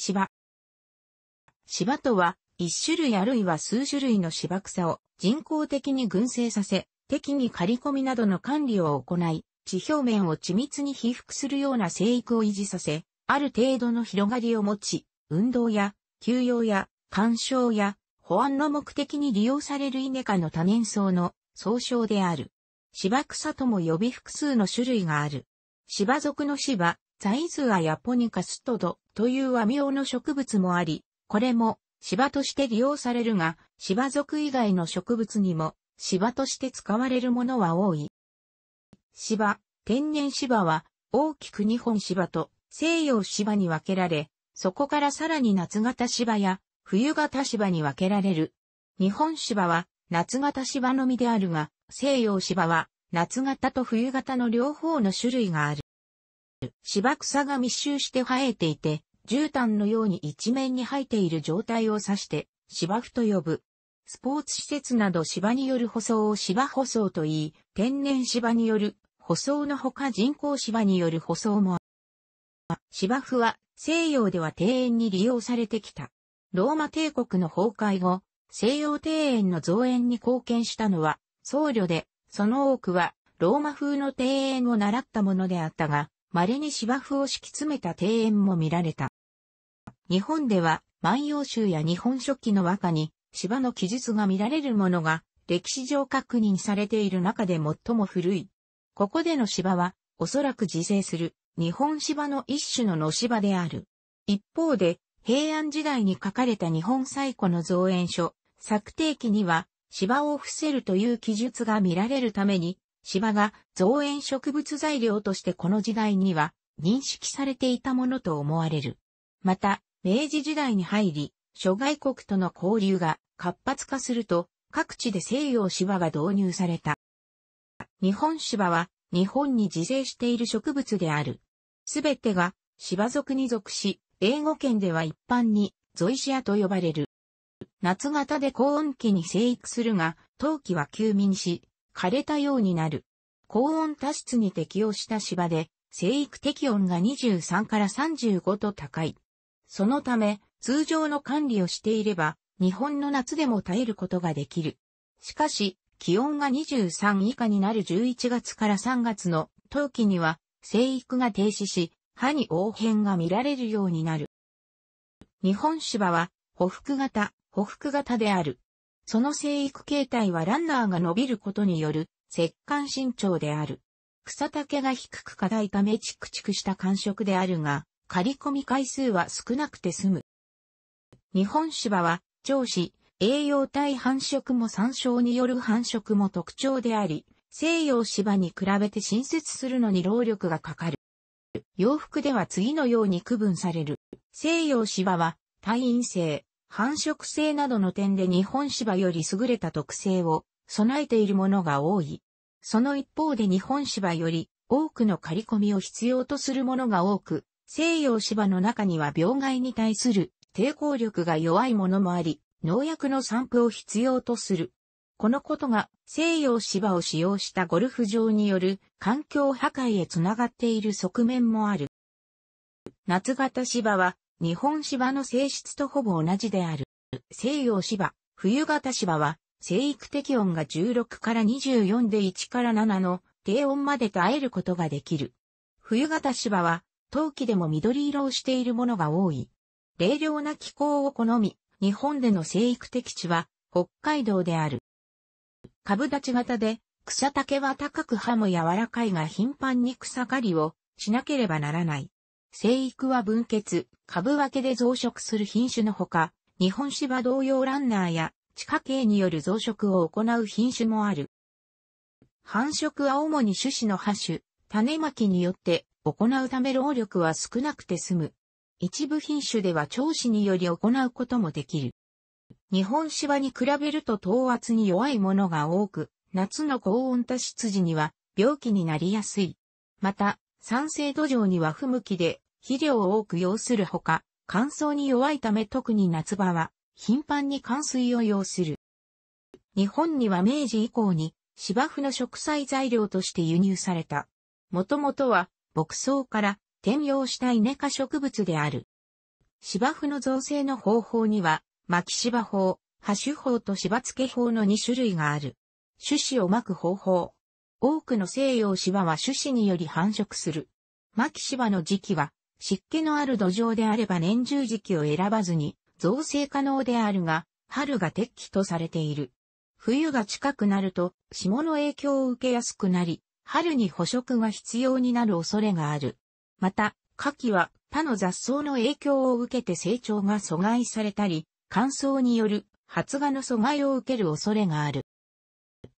芝。芝とは、一種類あるいは数種類の芝草を人工的に群生させ、適に刈り込みなどの管理を行い、地表面を緻密に被覆するような生育を維持させ、ある程度の広がりを持ち、運動や、休養や、干渉や、保安の目的に利用される稲科の多年草の総称である。芝草とも呼び複数の種類がある。芝属の芝、ザイズアヤポニカストドという和名の植物もあり、これも芝として利用されるが、芝属以外の植物にも芝として使われるものは多い。芝、天然芝は大きく日本芝と西洋芝に分けられ、そこからさらに夏型芝や冬型芝に分けられる。日本芝は夏型芝のみであるが、西洋芝は夏型と冬型の両方の種類がある。芝草が密集して生えていて、絨毯のように一面に生えている状態を指して、芝生と呼ぶ。スポーツ施設など芝による舗装を芝舗装と言い、天然芝による舗装のほか人工芝による舗装もある。芝生は西洋では庭園に利用されてきた。ローマ帝国の崩壊後、西洋庭園の増援に貢献したのは僧侶で、その多くはローマ風の庭園を習ったものであったが、稀に芝生を敷き詰めた庭園も見られた。日本では、万葉集や日本書紀の和歌に芝の記述が見られるものが歴史上確認されている中で最も古い。ここでの芝は、おそらく自生する日本芝の一種の野芝である。一方で、平安時代に書かれた日本最古の造園書、作定記には、芝を伏せるという記述が見られるために、芝が造園植物材料としてこの時代には認識されていたものと思われる。また、明治時代に入り、諸外国との交流が活発化すると、各地で西洋芝が導入された。日本芝は日本に自生している植物である。すべてが芝属に属し、英語圏では一般にゾイシアと呼ばれる。夏型で高温期に生育するが、冬季は休眠し、枯れたようになる。高温多湿に適応した芝で、生育適温が23から35と高い。そのため、通常の管理をしていれば、日本の夏でも耐えることができる。しかし、気温が23以下になる11月から3月の冬季には、生育が停止し、歯に応変が見られるようになる。日本芝は、補服型、補服型である。その生育形態はランナーが伸びることによる石棺身長である。草丈が低く硬いためチクチクした感触であるが、刈り込み回数は少なくて済む。日本芝は、上司、栄養体繁殖も参照による繁殖も特徴であり、西洋芝に比べて新設するのに労力がかかる。洋服では次のように区分される。西洋芝は、退院性、繁殖性などの点で日本芝より優れた特性を備えているものが多い。その一方で日本芝より多くの刈り込みを必要とするものが多く、西洋芝の中には病害に対する抵抗力が弱いものもあり、農薬の散布を必要とする。このことが西洋芝を使用したゴルフ場による環境破壊へつながっている側面もある。夏型芝は日本芝の性質とほぼ同じである。西洋芝、冬型芝は生育適温が16から24で1から7の低温まで耐えることができる。冬型芝は、冬季でも緑色をしているものが多い。冷涼な気候を好み、日本での生育適地は、北海道である。株立ち型で、草丈は高く葉も柔らかいが頻繁に草刈りをしなければならない。生育は分結、株分けで増殖する品種のほか、日本芝同様ランナーや地下茎による増殖を行う品種もある。繁殖は主に種子の破種、種まきによって行うため労力は少なくて済む。一部品種では調子により行うこともできる。日本芝に比べると等圧に弱いものが多く、夏の高温多湿時には病気になりやすい。また、酸性土壌には不向きで肥料を多く要するほか、乾燥に弱いため特に夏場は頻繁に冠水を要する。日本には明治以降に芝生の植栽材料として輸入された。もともとは牧草から転用した稲科植物である。芝生の造成の方法には、巻芝法、葉種法と芝付け法の2種類がある。種子を巻く方法。多くの西洋芝は種子により繁殖する。巻芝の時期は、湿気のある土壌であれば年中時期を選ばずに、造成可能であるが、春が適期とされている。冬が近くなると、霜の影響を受けやすくなり、春に捕食が必要になる恐れがある。また、夏季は他の雑草の影響を受けて成長が阻害されたり、乾燥による発芽の阻害を受ける恐れがある。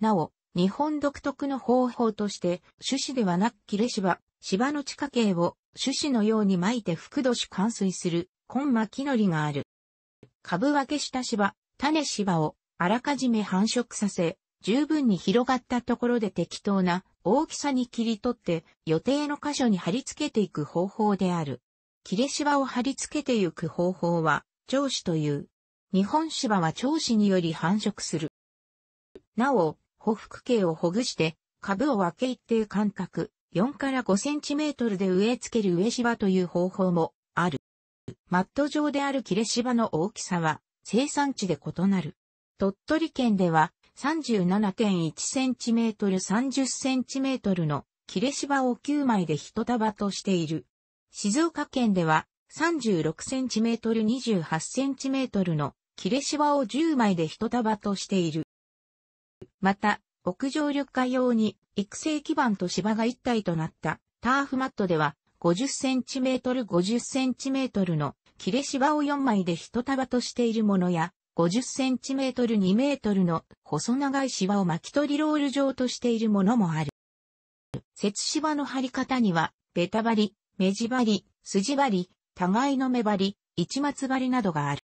なお、日本独特の方法として、種子ではなく切れ芝、芝の地下茎を種子のように巻いて複土種冠水する、コンマキのりがある。株分けした芝、種芝をあらかじめ繁殖させ、十分に広がったところで適当な大きさに切り取って予定の箇所に貼り付けていく方法である。切れ芝を貼り付けていく方法は、長子という。日本芝は長子により繁殖する。なお、補腹茎をほぐして、株を分け一定間隔、4から5センチメートルで植え付ける植芝という方法もマット状である切れ芝の大きさは生産地で異なる。鳥取県では 37.1cm30cm の切れ芝を9枚で一束としている。静岡県では 36cm28cm の切れ芝を10枚で一束としている。また、屋上緑化用に育成基板と芝が一体となったターフマットでは 50cm 50cm の切れ芝を4枚で一束としているものや、50cm 2メートルの細長い芝を巻き取りロール状としているものもある。節芝の張り方には、ベタ張り、目地張り、筋張り、互いの目張り、市松張りなどがある。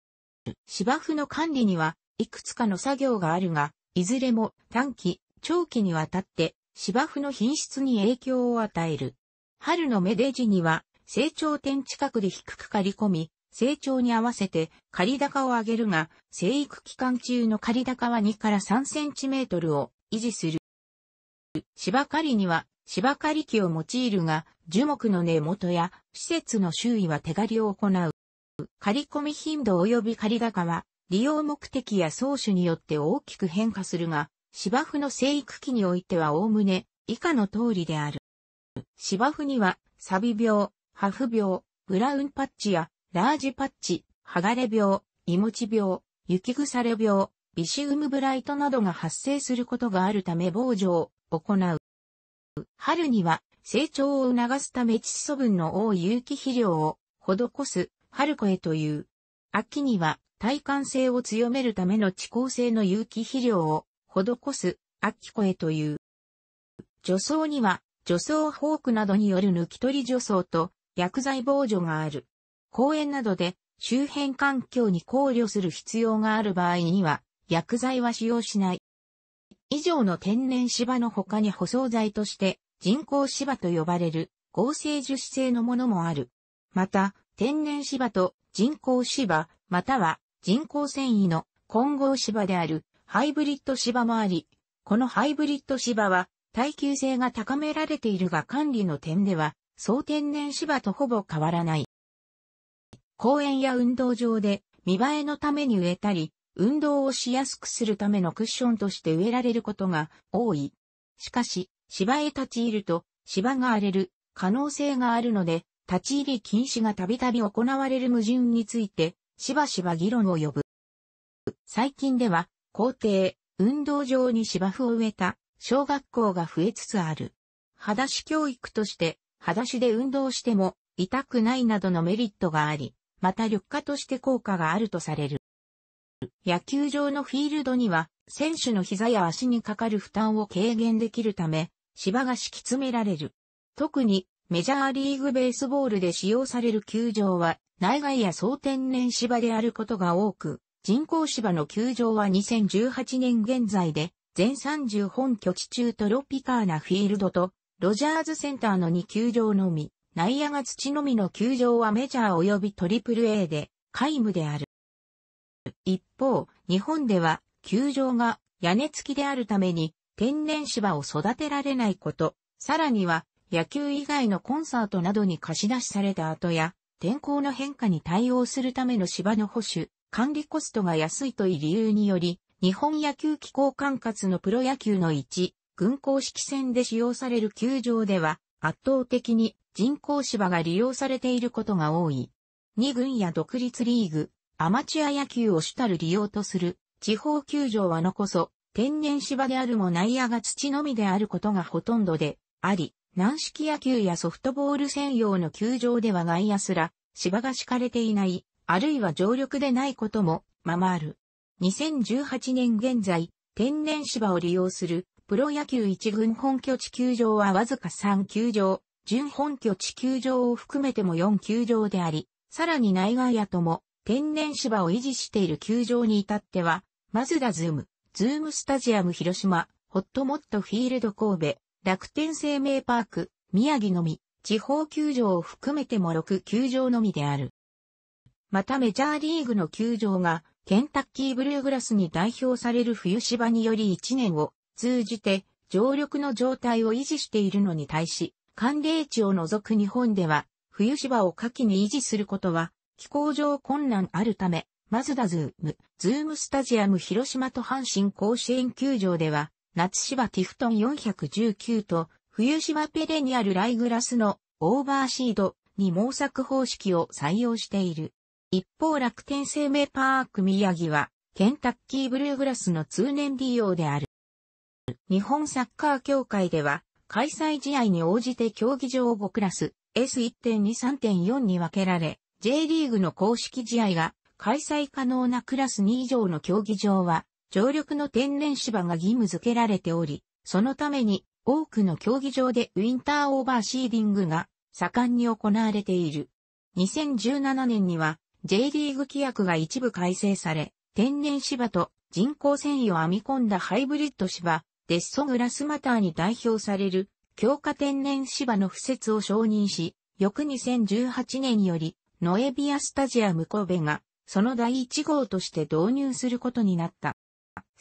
芝生の管理には、いくつかの作業があるが、いずれも短期、長期にわたって芝生の品質に影響を与える。春の芽出時には、成長点近くで低く刈り込み、成長に合わせて刈高を上げるが、生育期間中の刈高は2から3センチメートルを維持する。芝刈りには芝刈り機を用いるが、樹木の根元や施設の周囲は手刈りを行う。刈り込み頻度及び刈高は、利用目的や草種によって大きく変化するが、芝生の生育期においては概ね以下の通りである。芝生には、サビ病、ハフ病、ブラウンパッチや、ラージパッチ、剥がれ病、イモチ病、雪腐れ病、ビシウムブライトなどが発生することがあるため防除を行う。春には成長を促すため窒素分の多い有機肥料を施す春子へという。秋には耐寒性を強めるための地高性の有機肥料を施す秋子へという。除草には除草フォークなどによる抜き取り除草と薬剤防除がある。公園などで周辺環境に考慮する必要がある場合には薬剤は使用しない。以上の天然芝の他に舗装材として人工芝と呼ばれる合成樹脂製のものもある。また、天然芝と人工芝、または人工繊維の混合芝であるハイブリッド芝もあり、このハイブリッド芝は耐久性が高められているが管理の点では、総天然芝とほぼ変わらない。公園や運動場で見栄えのために植えたり、運動をしやすくするためのクッションとして植えられることが多い。しかし、芝へ立ち入ると芝が荒れる可能性があるので、立ち入り禁止がたびたび行われる矛盾について、しばしば議論を呼ぶ。最近では、校庭、運動場に芝生を植えた小学校が増えつつある。裸足教育として、裸足で運動しても痛くないなどのメリットがあり、また緑化として効果があるとされる。野球場のフィールドには、選手の膝や足にかかる負担を軽減できるため、芝が敷き詰められる。特に、メジャーリーグベースボールで使用される球場は、内外や総天然芝であることが多く、人工芝の球場は2018年現在で全30本拠地中トロピカーナフィールドと、ロジャーズセンターの2球場のみ、内野が土のみの球場はメジャー及びトリプル A で、皆無である。一方、日本では、球場が屋根付きであるために、天然芝を育てられないこと、さらには、野球以外のコンサートなどに貸し出しされた後や、天候の変化に対応するための芝の保守、管理コストが安いという理由により、日本野球機構管轄のプロ野球の1、軍公式戦で使用される球場では、圧倒的に人工芝が利用されていることが多い。2軍や独立リーグ、アマチュア野球を主たる利用とする地方球場はのこそ、天然芝であるも内野が土のみであることがほとんどであり、軟式野球やソフトボール専用の球場では外野すら芝が敷かれていない、あるいは常緑でないこともままある。2018年現在、天然芝を利用するプロ野球一軍本拠地球場はわずか3球場、準本拠地球場を含めても4球場であり、さらに内外野とも天然芝を維持している球場に至っては、マズダズーム、ズームスタジアム広島、ホットモットフィールド神戸、楽天生命パーク、宮城のみ、地方球場を含めても6球場のみである。またメジャーリーグの球場がケンタッキーブルーグラスに代表される冬芝により1年を通じて常緑の状態を維持しているのに対し、寒冷地を除く日本では、冬芝を夏季に維持することは、気候上困難あるため、マズダズーム、ズームスタジアム広島と阪神甲子園球場では、夏芝ティフトン419と、冬芝ペレにあるライグラスのオーバーシードに毛作方式を採用している。一方楽天生命パーク宮城は、ケンタッキーブルーグラスの通年利用である。日本サッカー協会では、開催試合に応じて競技場5クラス、S1.2.3.4 に分けられ、J リーグの公式試合が開催可能なクラス2以上の競技場は、常緑の天然芝が義務付けられており、そのために多くの競技場でウィンターオーバーシーディングが盛んに行われている。2017年には J リーグ規約が一部改正され、天然芝と人工繊維を編み込んだハイブリッド芝、デッソグラスマターに代表される、強化天然芝の付設を承認し、翌2018年より、ノエビアスタジアム神戸が、その第1号として導入することになった。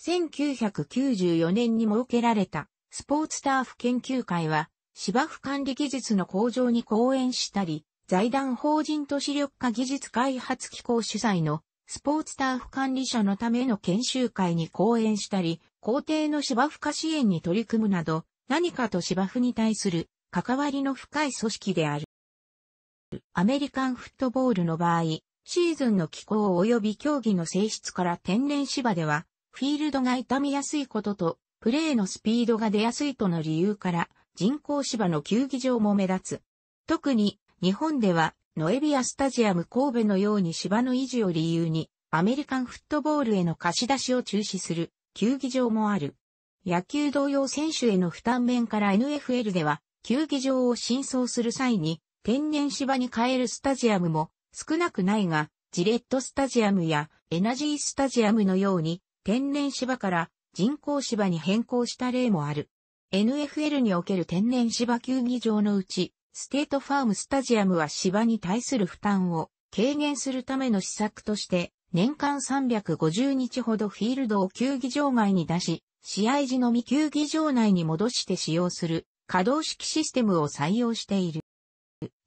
1994年に設けられた、スポーツターフ研究会は、芝生管理技術の向上に講演したり、財団法人都市緑化技術開発機構主催のスポーツターフ管理者のための研修会に講演したり、校庭の芝生化支援に取り組むなど、何かと芝生に対する関わりの深い組織である。アメリカンフットボールの場合、シーズンの気候及び競技の性質から天然芝では、フィールドが傷みやすいことと、プレーのスピードが出やすいとの理由から、人工芝の球技場も目立つ。特に、日本では、ノエビアスタジアム神戸のように芝の維持を理由に、アメリカンフットボールへの貸し出しを中止する、球技場もある。野球同様選手への負担面から NFL では、球技場を新装する際に、天然芝に変えるスタジアムも少なくないが、ジレットスタジアムやエナジースタジアムのように、天然芝から人工芝に変更した例もある。NFL における天然芝球技場のうち、ステートファームスタジアムは芝に対する負担を軽減するための施策として、年間350日ほどフィールドを球技場外に出し、試合時のみ球技場内に戻して使用する可動式システムを採用している。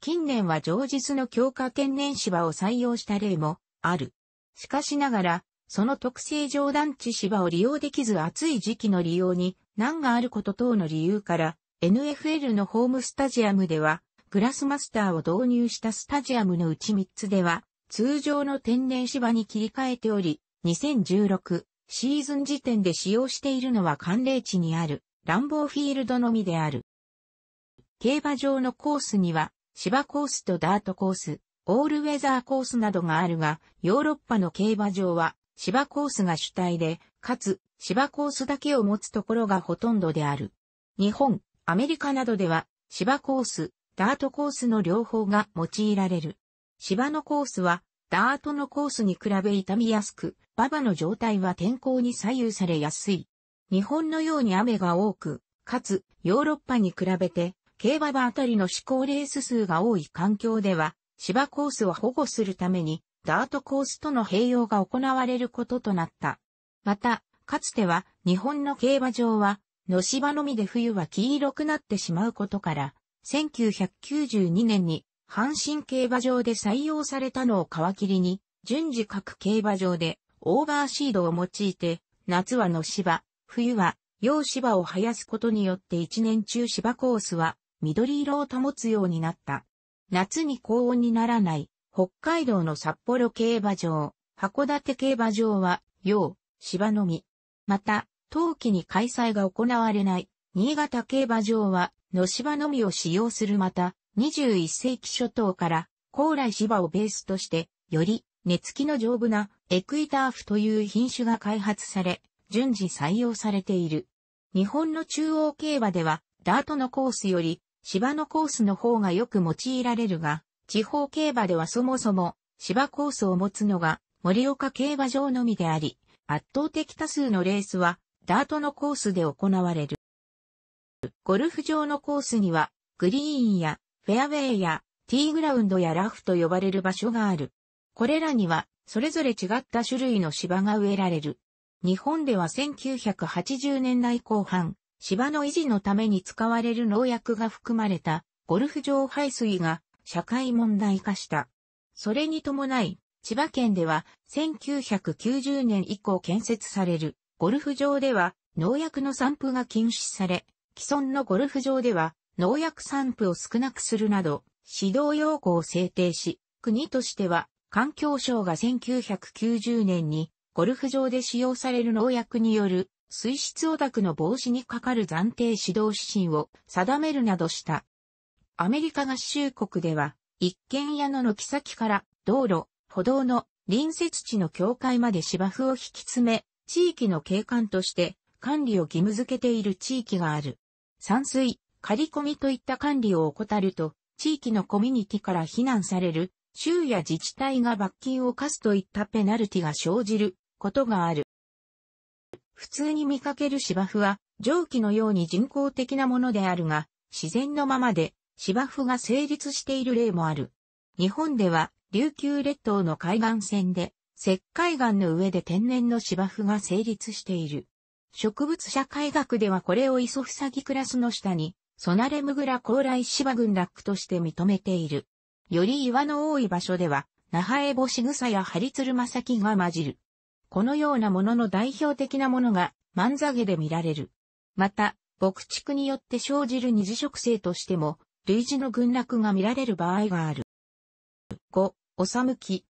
近年は上日の強化天然芝を採用した例もある。しかしながら、その特性上団地芝を利用できず暑い時期の利用に難があること等の理由から、NFL のホームスタジアムでは、グラスマスターを導入したスタジアムのうち3つでは、通常の天然芝に切り替えており、2016シーズン時点で使用しているのは寒冷地にあるランボーフィールドのみである。競馬場のコースには、芝コースとダートコース、オールウェザーコースなどがあるが、ヨーロッパの競馬場は芝コースが主体で、かつ芝コースだけを持つところがほとんどである。日本、アメリカなどでは芝コース、ダートコースの両方が用いられる。芝のコースはダートのコースに比べ傷みやすく、馬場の状態は天候に左右されやすい。日本のように雨が多く、かつヨーロッパに比べて競馬場あたりの試行レース数が多い環境では、芝コースを保護するために、ダートコースとの併用が行われることとなった。また、かつては日本の競馬場はの芝のみで冬は黄色くなってしまうことから、1992年に阪神競馬場で採用されたのを皮切りに、順次各競馬場でオーバーシードを用いて、夏はの芝、冬は洋芝を生やすことによって一年中芝コースは緑色を保つようになった。夏に高温にならない北海道の札幌競馬場、函館競馬場は洋芝のみ。また、冬季に開催が行われない、新潟競馬場は、野芝のみを使用するまた、21世紀初頭から、高麗芝をベースとして、より、根付きの丈夫な、エクイターフという品種が開発され、順次採用されている。日本の中央競馬では、ダートのコースより、芝のコースの方がよく用いられるが、地方競馬ではそもそも、芝コースを持つのが、森岡競馬場のみであり、圧倒的多数のレースは、ダートのコースで行われる。ゴルフ場のコースには、グリーンやフェアウェイやティーグラウンドやラフと呼ばれる場所がある。これらには、それぞれ違った種類の芝が植えられる。日本では1980年代後半、芝の維持のために使われる農薬が含まれたゴルフ場排水が社会問題化した。それに伴い、千葉県では1990年以降建設されるゴルフ場では農薬の散布が禁止され、既存のゴルフ場では農薬散布を少なくするなど、指導要項を制定し、国としては環境省が1990年にゴルフ場で使用される農薬による水質汚濁の防止にかかる暫定指導指針を定めるなどした。アメリカ合衆国では、一軒家の軒先から道路、歩道の隣接地の境界まで芝生を引き詰め、地域の景観として管理を義務付けている地域がある。山水、刈り込みといった管理を怠ると、地域のコミュニティから非難される、州や自治体が罰金を課すといったペナルティが生じることがある。普通に見かける芝生は、蒸気のように人工的なものであるが、自然のままで芝生が成立している例もある。日本では、琉球列島の海岸線で、石灰岩の上で天然の芝生が成立している。植物社会学ではこれをイソフサギクラスの下に、ソナレムグラ高麗芝群落として認めている。より岩の多い場所では、ナハエボシグサやハリツルマサキが混じる。このようなものの代表的なものが、マンザゲで見られる。また、牧畜によって生じる二次植生としても、類似の群落が見られる場合がある。5、おさむき。